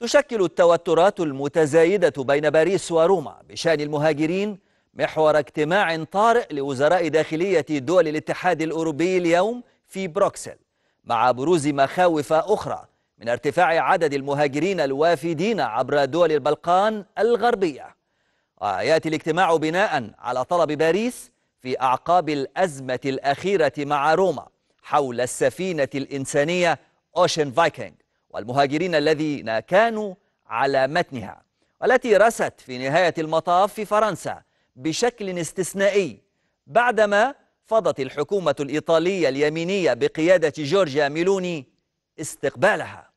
تشكل التوترات المتزايدة بين باريس وروما بشأن المهاجرين محور اجتماع طارئ لوزراء داخلية دول الاتحاد الأوروبي اليوم في بروكسل مع بروز مخاوف أخرى من ارتفاع عدد المهاجرين الوافدين عبر دول البلقان الغربية ويأتي الاجتماع بناء على طلب باريس في أعقاب الأزمة الأخيرة مع روما حول السفينة الإنسانية أوشن فايكنج والمهاجرين الذين كانوا على متنها والتي رست في نهاية المطاف في فرنسا بشكل استثنائي بعدما فضت الحكومة الإيطالية اليمينية بقيادة جورجيا ميلوني استقبالها